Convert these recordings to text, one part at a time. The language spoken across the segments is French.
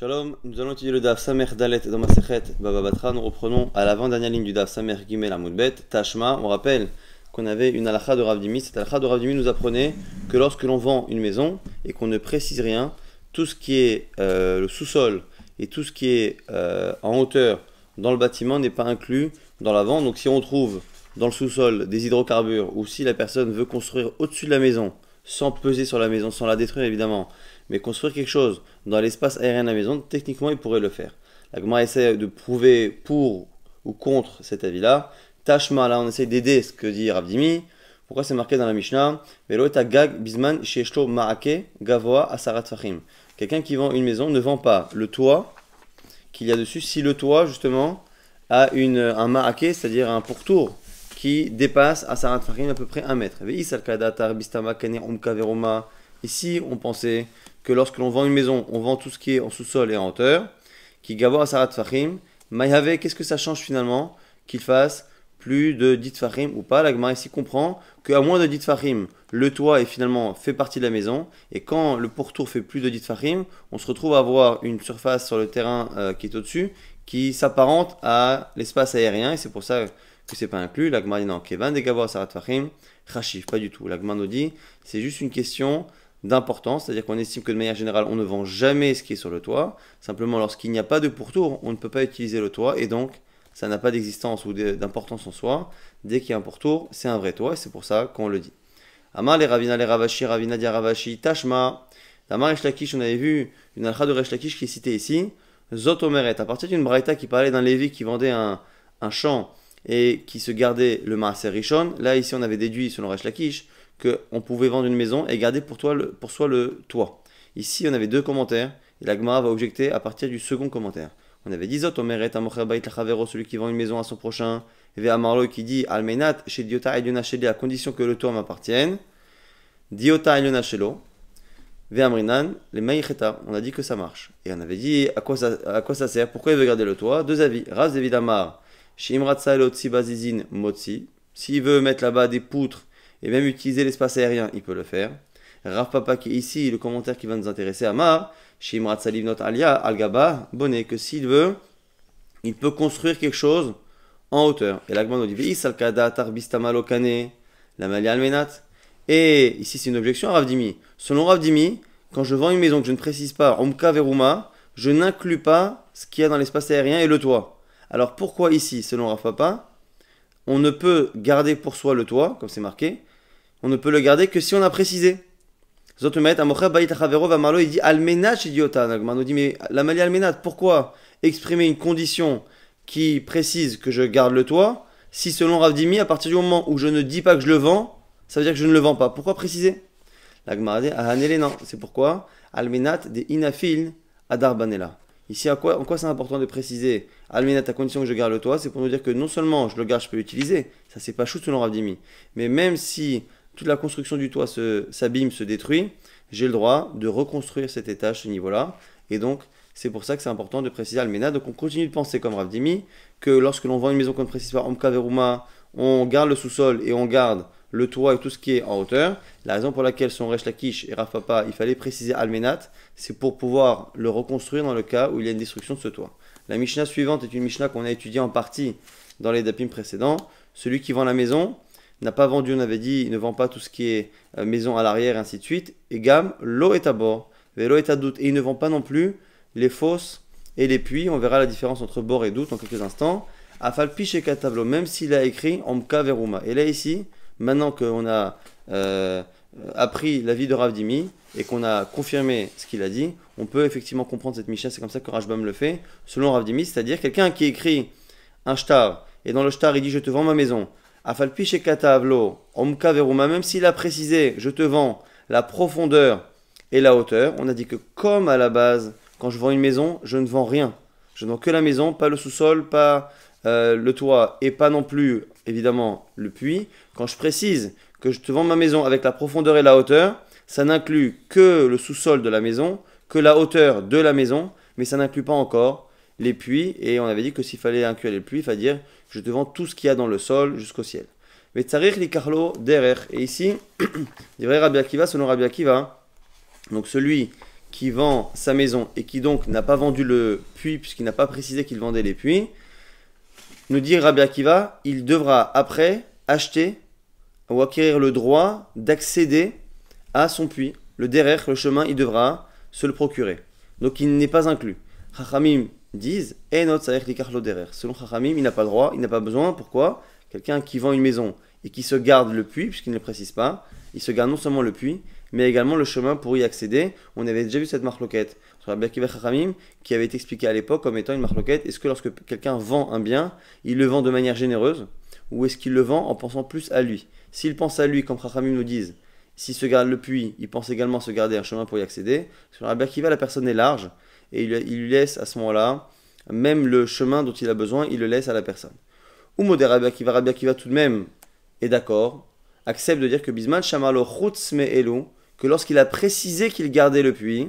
Shalom, nous allons étudier le Daf Samer Dalet dans Sechet Baba Batra. Nous reprenons à l'avant-dernière ligne du Daf Samer Gimel Amoudbet, Tashma. On rappelle qu'on avait une alakha de Ravdimi. Cette halakha de Ravdimi nous apprenait que lorsque l'on vend une maison et qu'on ne précise rien, tout ce qui est euh, le sous-sol et tout ce qui est euh, en hauteur dans le bâtiment n'est pas inclus dans la vente. Donc si on trouve dans le sous-sol des hydrocarbures ou si la personne veut construire au-dessus de la maison sans peser sur la maison, sans la détruire évidemment, mais construire quelque chose dans l'espace aérien de la maison, techniquement, il pourrait le faire. La Gemara essaie de prouver pour ou contre cet avis-là. Tashma, là, on essaie d'aider ce que dit Rabdimi. Pourquoi c'est marqué dans la Mishnah Quelqu'un qui vend une maison ne vend pas le toit qu'il y a dessus si le toit, justement, a une, un ma'ake, c'est-à-dire un pourtour qui dépasse à Sarat Farim à peu près un mètre. Ici, on pensait que lorsque l'on vend une maison, on vend tout ce qui est en sous-sol et en hauteur. Qui gavo à Sarat Farim. avait qu'est-ce que ça change finalement qu'il fasse plus de dit farim ou pas. La ici comprend qu'à moins de dit farim, le toit est finalement fait partie de la maison. Et quand le pourtour fait plus de dit farim, on se retrouve à avoir une surface sur le terrain euh, qui est au-dessus qui s'apparente à l'espace aérien. Et c'est pour ça que c'est pas inclus. pas du tout. dit, c'est juste une question d'importance, c'est-à-dire qu'on estime que de manière générale, on ne vend jamais ce qui est sur le toit. Simplement, lorsqu'il n'y a pas de pourtour, on ne peut pas utiliser le toit et donc ça n'a pas d'existence ou d'importance en soi. Dès qu'il y a un pourtour, c'est un vrai toit et c'est pour ça qu'on le dit. Ama les Ravina les Ravashi, Ravina dia Ravashi, Tashma. Amar on avait vu une alcha de Lakish qui est citée ici. Zotomeret, à partir d'une braïta qui parlait d'un Lévi qui vendait un champ et qui se gardait le Maaser richon Là, ici, on avait déduit, selon Rech Lakish, qu'on pouvait vendre une maison et garder pour, toi le, pour soi le toit. Ici, on avait deux commentaires, et Gemara va objecter à partir du second commentaire. On avait dit Omer et celui qui vend une maison à son prochain, et Amarlo qui dit Almenat, chez Diota et à condition que le toit m'appartienne. Diota et Veamrinan, les on a dit que ça marche. Et on avait dit à quoi ça, à quoi ça sert, pourquoi il veut garder le toit Deux avis. Raz évidemment salih Bazizin Motsi. S'il veut mettre là-bas des poutres et même utiliser l'espace aérien, il peut le faire. Rav Papa qui est ici, le commentaire qui va nous intéresser, Amar, Shimratsa Livnot Alia Algaba Bonnet, que s'il veut, il peut construire quelque chose en hauteur. Et là, la Et ici, c'est une objection à Ravdimi. Selon Ravdimi, quand je vends une maison que je ne précise pas, Omka Veruma, je n'inclus pas ce qu'il y a dans l'espace aérien et le toit. Alors pourquoi ici, selon Rafapa, on ne peut garder pour soi le toit, comme c'est marqué, on ne peut le garder que si on a précisé. Zotumet Marlo il dit Almena Idiota. nous dit Mais la Mali Almenat, pourquoi exprimer une condition qui précise que je garde le toit si selon Dimi, à partir du moment où je ne dis pas que je le vends, ça veut dire que je ne le vends pas Pourquoi préciser dit non, c'est pourquoi Almenat de Inafil Adarbanela. Ici, à quoi, en quoi c'est important de préciser Almenat, à condition que je garde le toit, c'est pour nous dire que non seulement je le garde, je peux l'utiliser, ça c'est pas chou selon Dimi, mais même si toute la construction du toit s'abîme, se, détruit, j'ai le droit de reconstruire cet étage, ce niveau-là, et donc c'est pour ça que c'est important de préciser Almena. Donc on continue de penser comme Ravdimi, que lorsque l'on vend une maison comme ne précise pas on garde le sous-sol et on garde le toit et tout ce qui est en hauteur. La raison pour laquelle son la Lakish et Rafapa, il fallait préciser Almenat, c'est pour pouvoir le reconstruire dans le cas où il y a une destruction de ce toit. La Mishnah suivante est une Mishnah qu'on a étudiée en partie dans les Dapim précédents. Celui qui vend la maison n'a pas vendu, on avait dit, il ne vend pas tout ce qui est euh, maison à l'arrière, ainsi de suite. Et gamme, l'eau est à bord, l'eau est à doute. Et il ne vend pas non plus les fosses et les puits. On verra la différence entre bord et doute en quelques instants. Afalpi et Katablo, même s'il a écrit Omka Veruma. Et là, ici, Maintenant qu'on a euh, appris l'avis de Rav Dimi et qu'on a confirmé ce qu'il a dit, on peut effectivement comprendre cette micha, C'est comme ça que Rajbam le fait, selon Rav Dimi, c'est-à-dire quelqu'un qui écrit un shtar et dans le shtar il dit Je te vends ma maison. Afalpi shekata avlo, omka veruma, même s'il a précisé Je te vends la profondeur et la hauteur, on a dit que comme à la base, quand je vends une maison, je ne vends rien. Je ne vends que la maison, pas le sous-sol, pas euh, le toit et pas non plus, évidemment, le puits, quand je précise que je te vends ma maison avec la profondeur et la hauteur, ça n'inclut que le sous-sol de la maison, que la hauteur de la maison, mais ça n'inclut pas encore les puits. Et on avait dit que s'il fallait inclure les puits, il fallait dire je te vends tout ce qu'il y a dans le sol jusqu'au ciel. Mais tsarir li carlo derer. Et ici, qui Rabbi Akiva, selon Rabbi Akiva, donc celui qui vend sa maison et qui donc n'a pas vendu le puits puisqu'il n'a pas précisé qu'il vendait les puits, nous dit Rabbi Akiva, il devra après acheter ou acquérir le droit d'accéder à son puits. Le derer, le chemin, il devra se le procurer. Donc il n'est pas inclus. Chachamim disent Et eh, notre Selon Chachamim, il n'a pas le droit, il n'a pas besoin. Pourquoi Quelqu'un qui vend une maison et qui se garde le puits, puisqu'il ne le précise pas, il se garde non seulement le puits, mais également le chemin pour y accéder. On avait déjà vu cette marloquette sur la Akiva qui avait été expliquée à l'époque comme étant une marloquette. Est-ce que lorsque quelqu'un vend un bien, il le vend de manière généreuse ou est-ce qu'il le vend en pensant plus à lui S'il pense à lui, comme Chachamim nous disent, s'il se garde le puits, il pense également se garder un chemin pour y accéder. Sur la va la personne est large et il, lui laisse à ce moment-là même le chemin dont il a besoin, il le laisse à la personne. Ou Modé Rabbi Akiva, Rabbi Akiva tout de même est d'accord accepte de dire que Bisman Shamalo Chutzme que lorsqu'il a précisé qu'il gardait le puits,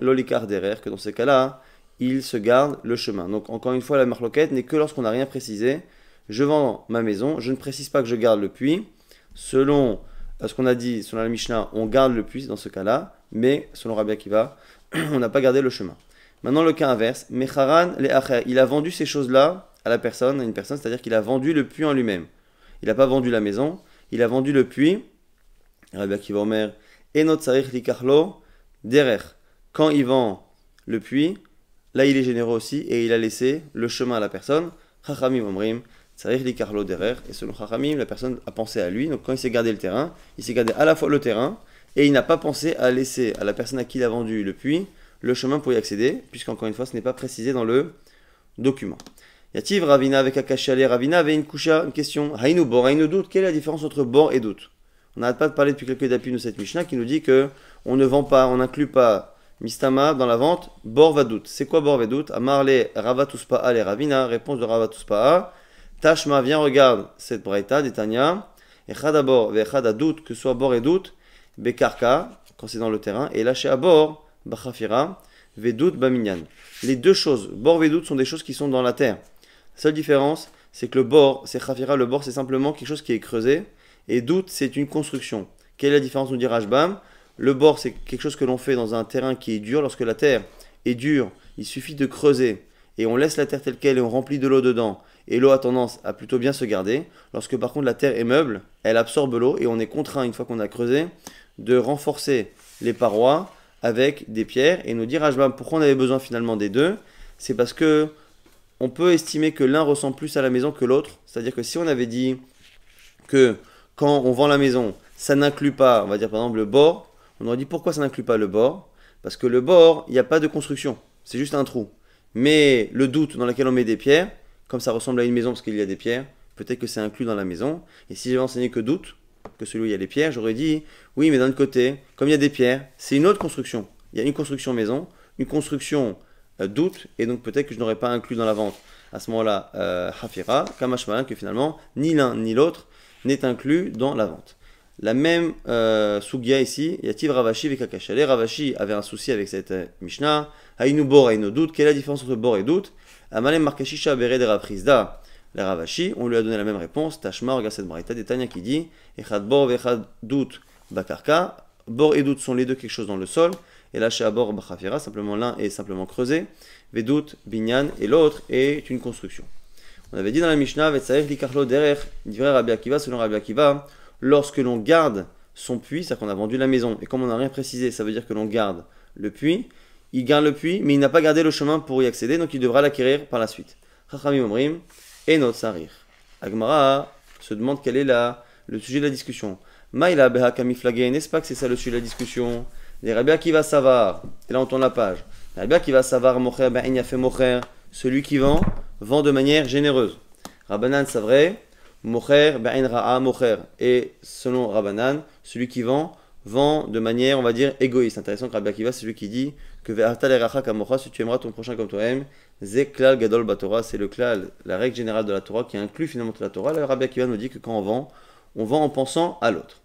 Lolikar Derer, que dans ces cas-là, il se garde le chemin. Donc encore une fois, la marloquette n'est que lorsqu'on n'a rien précisé. Je vends ma maison, je ne précise pas que je garde le puits. Selon euh, ce qu'on a dit, selon la Mishnah, on garde le puits dans ce cas-là, mais selon Rabbi Akiva, on n'a pas gardé le chemin. Maintenant, le cas inverse, Mecharan le Il a vendu ces choses-là à la personne, à une personne, c'est-à-dire qu'il a vendu le puits en lui-même. Il n'a pas vendu la maison, il a vendu le puits. Rabbi Akiva Omer, derer. Quand il vend le puits, là il est généreux aussi et il a laissé le chemin à la personne. Chachamim Omrim, derer. Et selon Chachamim, la personne a pensé à lui. Donc quand il s'est gardé le terrain, il s'est gardé à la fois le terrain et il n'a pas pensé à laisser à la personne à qui il a vendu le puits le chemin pour y accéder, puisqu'encore une fois, ce n'est pas précisé dans le document. Yativ Ravina avec Akashale Ravina avait une kusha, une question. Haïnu bor, haïnu doute. Quelle est la différence entre bor et doute On n'arrête pas de parler depuis quelques nous de cette Mishnah qui nous dit que on ne vend pas, on n'inclut pas Mistama dans la vente bor va doute. C'est quoi bor va doute Amarle Ravatuspa'a les Ravina. Réponse de Ravatuspa'a. Tashma, viens, regarde cette braïta d'Etania. Et chadabor, ve doute, que soit bor et doute, bekarka, quand c'est dans le terrain, et lâché à bord, bachafira, vedout, baminyan. Les deux choses, bor, vedout, sont des choses qui sont dans la terre. Seule différence, c'est que le bord, c'est Khafira, le bord, c'est simplement quelque chose qui est creusé. Et doute, c'est une construction. Quelle est la différence, nous dit Rajbam Le bord, c'est quelque chose que l'on fait dans un terrain qui est dur. Lorsque la terre est dure, il suffit de creuser. Et on laisse la terre telle qu'elle et on remplit de l'eau dedans. Et l'eau a tendance à plutôt bien se garder. Lorsque par contre la terre est meuble, elle absorbe l'eau et on est contraint, une fois qu'on a creusé, de renforcer les parois avec des pierres. Et nous dit Rajbam pourquoi on avait besoin finalement des deux C'est parce que on peut estimer que l'un ressemble plus à la maison que l'autre. C'est-à-dire que si on avait dit que quand on vend la maison, ça n'inclut pas, on va dire par exemple le bord, on aurait dit pourquoi ça n'inclut pas le bord Parce que le bord, il n'y a pas de construction, c'est juste un trou. Mais le doute dans lequel on met des pierres, comme ça ressemble à une maison parce qu'il y a des pierres, peut-être que c'est inclus dans la maison. Et si j'avais enseigné que doute, que celui où il y a les pierres, j'aurais dit oui, mais d'un côté, comme il y a des pierres, c'est une autre construction. Il y a une construction maison, une construction euh, doute, et donc peut-être que je n'aurais pas inclus dans la vente à ce moment-là euh, Hafira, Kamashmalin, que finalement ni l'un ni l'autre n'est inclus dans la vente. La même euh, ici, Yativ Ravashi Ravashi avait un souci avec cette euh, Mishnah. Aïnu Bor, Aïnu Doute. Quelle est la différence entre Bor et Doute Amalem Markashisha Bered de da La Ravashi, on lui a donné la même réponse. Tashma, regarde cette et d'Etania qui dit Echad Bor Doute Bakarka. Bor et Doute sont les deux quelque chose dans le sol et à à Bachafira, simplement l'un est simplement creusé, Vedut, Binyan, et l'autre est une construction. On avait dit dans la Mishnah, selon Rabbi Akiva, lorsque l'on garde son puits, c'est-à-dire qu'on a vendu la maison, et comme on n'a rien précisé, ça veut dire que l'on garde le puits, il garde le puits, mais il n'a pas gardé le chemin pour y accéder, donc il devra l'acquérir par la suite. Chachamim et notre Agmara se demande quel est la, le sujet de la discussion. Maïla Kamiflagé, n'est-ce pas que c'est ça le sujet de la discussion les rabbis qui va savoir, et là on tourne la page. Les qui va savoir, mocher, ben a fait mocher, hein, celui qui vend, vend de manière généreuse. Rabbanan, c'est vrai, mocher, ben ra'a mocher. Et selon Rabbanan, celui qui vend, vend de manière, on va dire, égoïste. Intéressant que Rabbi Akiva, c'est celui qui dit que si tu aimeras ton prochain comme toi-même, zeklal gadol batora, c'est le klal, la règle générale de la Torah qui inclut finalement la Torah. Le Rabbi Akiva nous dit que quand on vend, on vend en pensant à l'autre.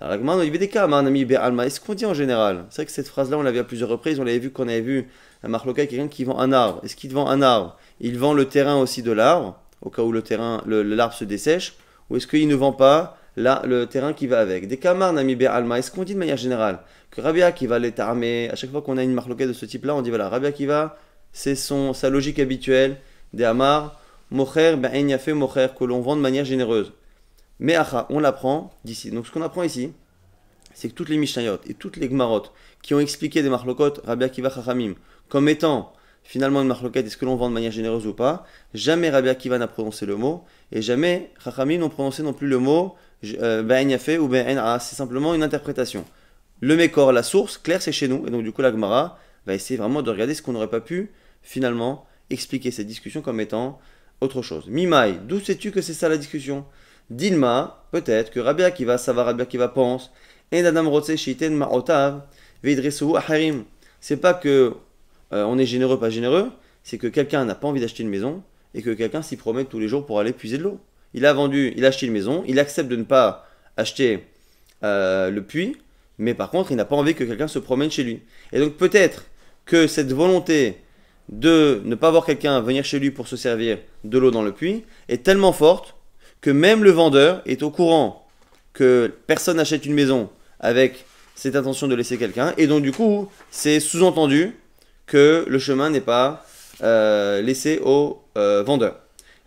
Alors, est-ce qu'on dit en général C'est vrai que cette phrase-là, on vu à plusieurs reprises, on l'avait vu qu'on avait vu un marloca, quelqu'un qui vend un arbre. Est-ce qu'il vend un arbre Il vend le terrain aussi de l'arbre, au cas où le terrain, l'arbre se dessèche, ou est-ce qu'il ne vend pas là, le terrain qui va avec Des kamar ami alma, est-ce qu'on dit de manière générale que Rabia qui va les armé, à chaque fois qu'on a une marloca de ce type-là, on dit voilà, Rabia qui va, c'est son, sa logique habituelle, des amars. mocher, ben, fait mocher, que l'on vend de manière généreuse. Mais acha, on l'apprend d'ici. Donc ce qu'on apprend ici, c'est que toutes les Mishnayot et toutes les Gmarot qui ont expliqué des marlokot Rabbi Akiva Chachamim comme étant finalement une marloquette, est-ce que l'on vend de manière généreuse ou pas Jamais Rabbi Akiva n'a prononcé le mot et jamais Chachamim n'ont prononcé non plus le mot Ben Yafé ou Ben C'est simplement une interprétation. Le Mekor, la source, claire, c'est chez nous. Et donc du coup, la Gmara va essayer vraiment de regarder ce qu'on n'aurait pas pu finalement expliquer cette discussion comme étant autre chose. Mimai, d'où sais-tu que c'est ça la discussion Dilma, peut-être que Rabia qui va va Rabia qui va pense, et Adam Rotse Shiten Ma'otav, Aharim. C'est pas que euh, on est généreux, pas généreux, c'est que quelqu'un n'a pas envie d'acheter une maison et que quelqu'un s'y promène tous les jours pour aller puiser de l'eau. Il a vendu, il a acheté une maison, il accepte de ne pas acheter euh, le puits, mais par contre, il n'a pas envie que quelqu'un se promène chez lui. Et donc peut-être que cette volonté de ne pas voir quelqu'un venir chez lui pour se servir de l'eau dans le puits est tellement forte que même le vendeur est au courant que personne n'achète une maison avec cette intention de laisser quelqu'un. Et donc du coup, c'est sous-entendu que le chemin n'est pas euh, laissé au euh, vendeur.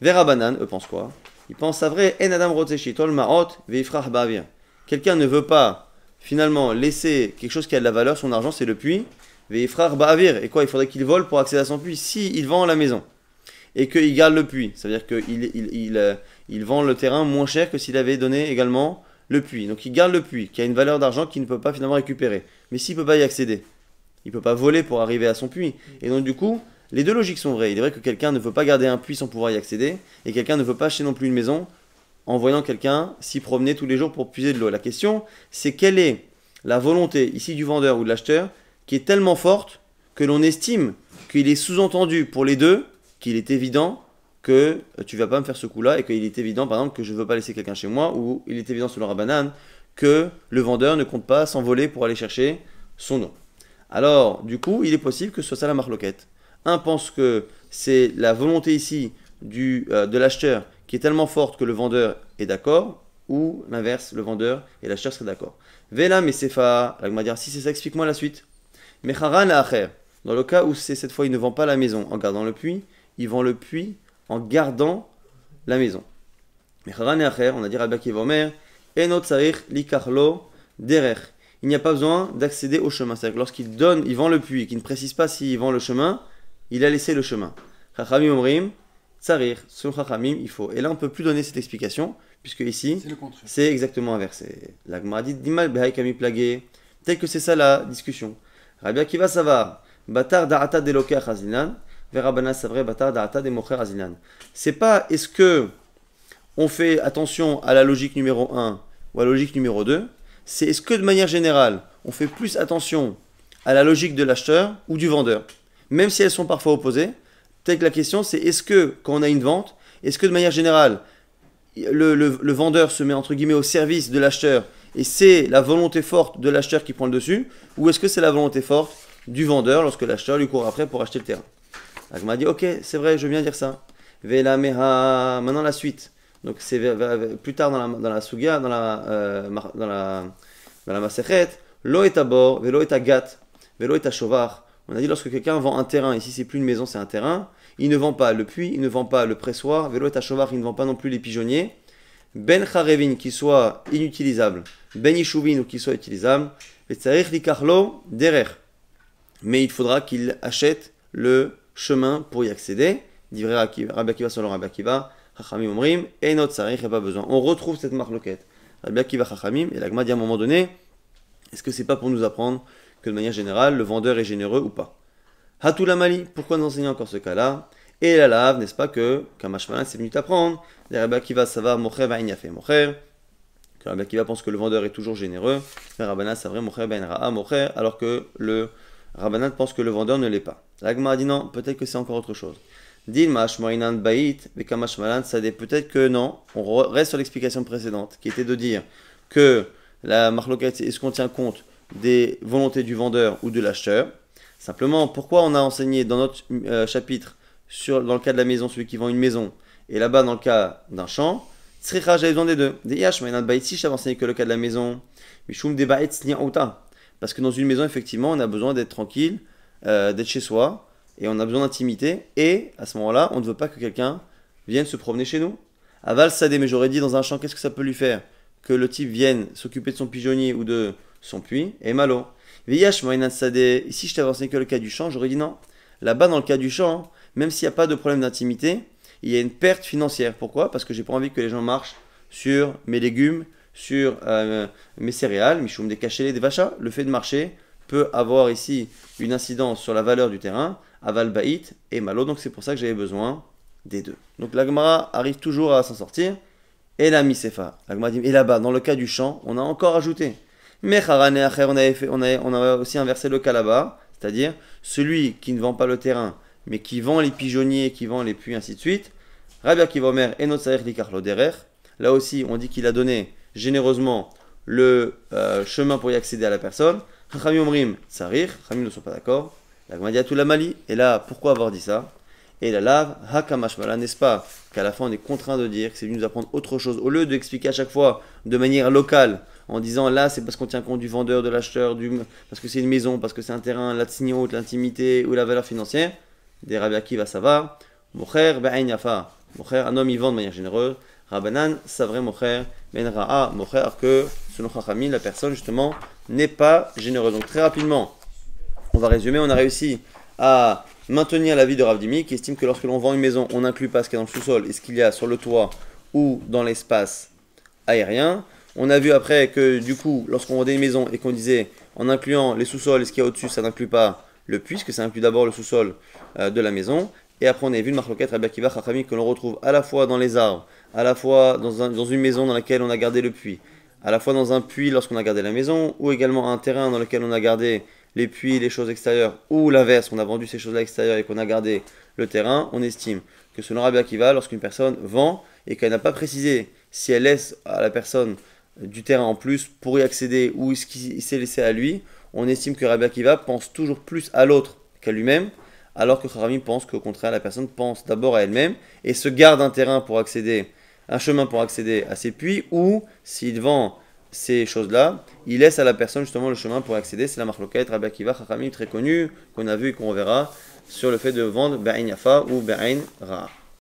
Vera Banan, eux pense quoi Il pense à vrai, En Quelqu'un ne veut pas finalement laisser quelque chose qui a de la valeur, son argent c'est le puits, Et quoi, il faudrait qu'il vole pour accéder à son puits si il vend la maison et qu'il garde le puits. cest à dire qu'il il, euh, il, vend le terrain moins cher que s'il avait donné également le puits. Donc il garde le puits, qui a une valeur d'argent qu'il ne peut pas finalement récupérer. Mais s'il ne peut pas y accéder, il ne peut pas voler pour arriver à son puits. Et donc du coup, les deux logiques sont vraies. Il est vrai que quelqu'un ne peut pas garder un puits sans pouvoir y accéder, et quelqu'un ne peut pas acheter non plus une maison en voyant quelqu'un s'y promener tous les jours pour puiser de l'eau. La question, c'est quelle est la volonté ici du vendeur ou de l'acheteur qui est tellement forte que l'on estime qu'il est sous-entendu pour les deux il est évident que euh, tu vas pas me faire ce coup-là et qu'il est évident, par exemple, que je ne veux pas laisser quelqu'un chez moi ou il est évident selon Rabanan que le vendeur ne compte pas s'envoler pour aller chercher son nom. Alors, du coup, il est possible que ce soit ça la marloquette. Un pense que c'est la volonté ici du, euh, de l'acheteur qui est tellement forte que le vendeur est d'accord, ou l'inverse, le vendeur et l'acheteur seraient d'accord. Vela mais fa, la dire ah, si c'est ça, explique-moi la suite. Mais acher, dans le cas où c'est cette fois il ne vend pas la maison en gardant le puits, vont le puits en gardant la maison. Mais on a dit Rabbi derer. Il n'y a pas besoin d'accéder au chemin. C'est-à-dire que lorsqu'il donne, il vend le puits, qu'il ne précise pas s'il vend le chemin, il a laissé le chemin. Chachamim chachamim, il faut. Et là, on ne peut plus donner cette explication, puisque ici, c'est exactement inversé. L'agma dit, dimal Peut-être que c'est ça la discussion. Rabbi Akiva Savar, batar da'ata deloker c'est pas est-ce que on fait attention à la logique numéro 1 ou à la logique numéro 2, c'est est-ce que de manière générale, on fait plus attention à la logique de l'acheteur ou du vendeur, même si elles sont parfois opposées. peut que la question c'est est-ce que quand on a une vente, est-ce que de manière générale, le, le vendeur se met entre guillemets au service de l'acheteur et c'est la volonté forte de l'acheteur qui prend le dessus, ou est-ce que c'est la volonté forte du vendeur lorsque l'acheteur lui court après pour acheter le terrain Agma ah, dit Ok, c'est vrai, je viens dire ça. Velameha. Maintenant la suite. Donc c'est plus tard dans la, dans euh, dans la, dans la, est à bord, vélo est à gâte, vélo est à chauvard. On a dit lorsque quelqu'un vend un terrain, ici c'est plus une maison, c'est un terrain, il ne vend pas le puits, il ne vend pas le pressoir, vélo est à chauvard, il ne vend pas non plus les pigeonniers. Ben Kharevin, qui soit inutilisable, ben yishuvin, ou qui soit utilisable, li derrière. Mais il faudra qu'il achète le chemin pour y accéder. D'Ivra Rabbi Akiva selon Rabbi Akiva, Chachamim Omrim, et notre Sarich n'a pas besoin. On retrouve cette marloquette. Rabbi Akiva Chachamim, et l'Agma dit à un moment donné, est-ce que c'est pas pour nous apprendre que de manière générale, le vendeur est généreux ou pas Mali, pourquoi nous enseigner encore ce cas-là Et la lave, n'est-ce pas que Kamashmalan s'est venu t'apprendre Rabbi Akiva Savar Mocher a Mocher, que Rabbi Akiva pense que le vendeur est toujours généreux, Rabbana Savre Mocher Ra'a Mocher, alors que le Rabbanan pense que le vendeur ne l'est pas. L'agma dit non, peut-être que c'est encore autre chose. Peut-être que non, on reste sur l'explication précédente qui était de dire que la marloquette, est-ce qu'on tient compte des volontés du vendeur ou de l'acheteur Simplement, pourquoi on a enseigné dans notre euh, chapitre, sur, dans le cas de la maison, celui qui vend une maison, et là-bas dans le cas d'un champ, Tsricha, j'avais besoin des deux. Des Baït, si n'avais enseigné que le cas de la maison, parce que dans une maison, effectivement, on a besoin d'être tranquille, euh, d'être chez soi, et on a besoin d'intimité. Et à ce moment-là, on ne veut pas que quelqu'un vienne se promener chez nous. Aval Sadé, mais j'aurais dit dans un champ, qu'est-ce que ça peut lui faire Que le type vienne s'occuper de son pigeonnier ou de son puits, et malo. val Sadé, ici je t'avais enseigné que le cas du champ, j'aurais dit non. Là-bas, dans le cas du champ, même s'il n'y a pas de problème d'intimité, il y a une perte financière. Pourquoi Parce que j'ai pas envie que les gens marchent sur mes légumes sur euh, mes céréales, Michoum des vachas, le fait de marcher peut avoir ici une incidence sur la valeur du terrain, à baït et malo, donc c'est pour ça que j'avais besoin des deux. Donc l'agmara arrive toujours à s'en sortir, et la misefa, l'agmara dit, et là-bas, dans le cas du champ, on a encore ajouté. Mais on a on, avait, aussi inversé le cas là-bas, c'est-à-dire celui qui ne vend pas le terrain, mais qui vend les pigeonniers, qui vend les puits, ainsi de suite. Rabbi Mère et Likar Loderer. Là aussi, on dit qu'il a donné généreusement le euh, chemin pour y accéder à la personne. ça Omrim, Sarir, rami ne sont pas d'accord. La Gmadiatou la Mali, et là, pourquoi avoir dit ça Et la lave, Hakamashmala, n'est-ce pas Qu'à la fin, on est contraint de dire que c'est venu nous apprendre autre chose. Au lieu d'expliquer à chaque fois de manière locale, en disant là, c'est parce qu'on tient compte du vendeur, de l'acheteur, du... parce que c'est une maison, parce que c'est un terrain, la haute, l'intimité ou la valeur financière, des Rabbi ça va. Mocher, Ba'in Yafa. Mocher, un homme, il vend de manière généreuse. Rabbanan, Savre Mocher, Ben Ra'a Mocher, que selon Chachami, la personne justement n'est pas généreuse. Donc très rapidement, on va résumer, on a réussi à maintenir l'avis de Ravdimi qui estime que lorsque l'on vend une maison, on n'inclut pas ce qu'il y a dans le sous-sol et ce qu'il y a sur le toit ou dans l'espace aérien. On a vu après que du coup, lorsqu'on vendait une maison et qu'on disait en incluant les sous-sols et ce qu'il y a au-dessus, ça n'inclut pas le puits, puisque ça inclut d'abord le sous-sol euh, de la maison. Et après, on a vu le marloquette Rabbi Akiva Chachamim que l'on retrouve à la fois dans les arbres, à la fois dans, une maison dans laquelle on a gardé le puits, à la fois dans un puits lorsqu'on a gardé la maison, ou également un terrain dans lequel on a gardé les puits, les choses extérieures, ou l'inverse, on a vendu ces choses là extérieures et qu'on a gardé le terrain. On estime que selon Rabbi Akiva, lorsqu'une personne vend et qu'elle n'a pas précisé si elle laisse à la personne du terrain en plus pour y accéder ou ce qui s'est laissé à lui, on estime que Rabbi Akiva pense toujours plus à l'autre qu'à lui-même alors que Kharami pense qu'au contraire, la personne pense d'abord à elle-même et se garde un terrain pour accéder, un chemin pour accéder à ses puits, ou s'il vend ces choses-là, il laisse à la personne justement le chemin pour accéder. C'est la marloquette Rabbi Akiva très connu qu'on a vu et qu'on verra sur le fait de vendre Ba'in Yafa ou Ba'in ra.